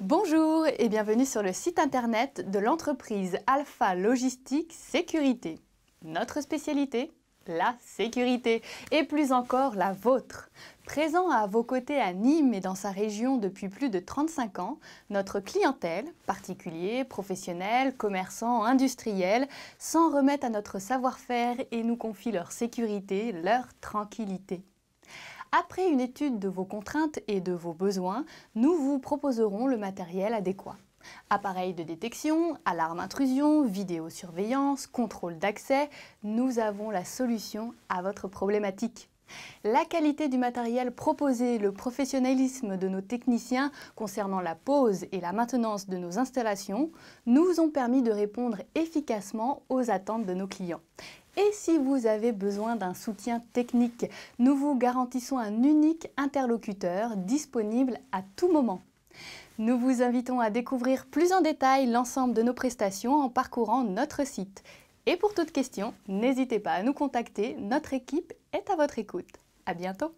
Bonjour et bienvenue sur le site internet de l'entreprise Alpha Logistique Sécurité. Notre spécialité la sécurité et plus encore la vôtre. Présent à vos côtés à Nîmes et dans sa région depuis plus de 35 ans, notre clientèle, particuliers, professionnels, commerçants, industriels, s'en remettent à notre savoir-faire et nous confient leur sécurité, leur tranquillité. Après une étude de vos contraintes et de vos besoins, nous vous proposerons le matériel adéquat. Appareils de détection, alarme intrusion, vidéosurveillance, contrôle d'accès, nous avons la solution à votre problématique. La qualité du matériel proposé, le professionnalisme de nos techniciens concernant la pose et la maintenance de nos installations nous ont permis de répondre efficacement aux attentes de nos clients. Et si vous avez besoin d'un soutien technique, nous vous garantissons un unique interlocuteur disponible à tout moment. Nous vous invitons à découvrir plus en détail l'ensemble de nos prestations en parcourant notre site. Et pour toute question, n'hésitez pas à nous contacter, notre équipe est à votre écoute. À bientôt!